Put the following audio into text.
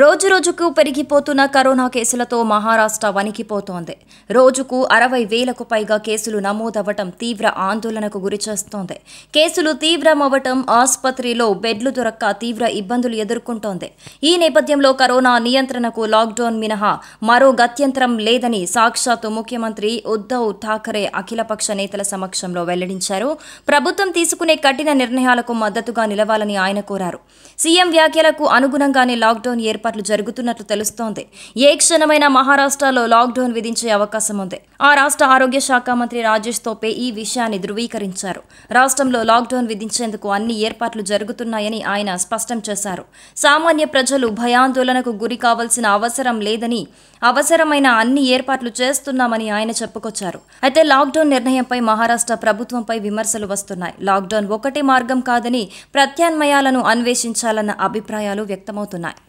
రోజురోజుకు పెరిగిపోతున్న కరోనా కేసులతో మహారాష్ట్ర వణికిపోతోంది రోజుకు అరవై వేలకు పైగా కేసులు నమోదవ్వటం తీవ్ర ఆందోళనకు గురిచేస్తోంది కేసులు తీవ్రమవ్వటం ఆసుపత్రిలో బెడ్లు దొరక్క తీవ్ర ఇబ్బందులు ఎదుర్కొంటోంది ఈ నేపథ్యంలో కరోనా నియంత్రణకు లాక్డౌన్ మినహా మరో గత్యంతరం లేదని సాక్షాత్తు ముఖ్యమంత్రి ఉద్దవ్ ఠాకరే అఖిలపక్ష నేతల సమక్షంలో వెల్లడించారు ప్రభుత్వం తీసుకునే కఠిన నిర్ణయాలకు మద్దతుగా నిలవాలని ఆయన కోరారు సీఎం వ్యాఖ్యలకు అనుగుణంగానే లాక్డౌన్ ఏర్పాట్లు జరుగుతున్నట్లు తెలుస్తోంది ఏ క్షణమైన మహారాష్ట్రలో లాక్డౌన్ విధించే అవకాశం ఉంది ఆ రాష్ట్ర ఆరోగ్య శాఖ మంత్రి రాజేష్ తోపే ఈ విషయాన్ని ధృవీకరించారు రాష్ట్రంలో లాక్డౌన్ విధించేందుకు అన్ని ఏర్పాట్లు జరుగుతున్నాయని ఆయన స్పష్టం చేశారు సామాన్య ప్రజలు భయాందోళనకు గురి కావాల్సిన అవసరం లేదని అవసరమైన అన్ని ఏర్పాట్లు చేస్తున్నామని ఆయన చెప్పుకొచ్చారు అయితే లాక్డౌన్ నిర్ణయంపై మహారాష్ట్ర ప్రభుత్వంపై విమర్శలు వస్తున్నాయి లాక్డౌన్ ఒకటే మార్గం కాదని ప్రత్యామ్నాయాలను అన్వేషించాలన్న అభిప్రాయాలు వ్యక్తమవుతున్నాయి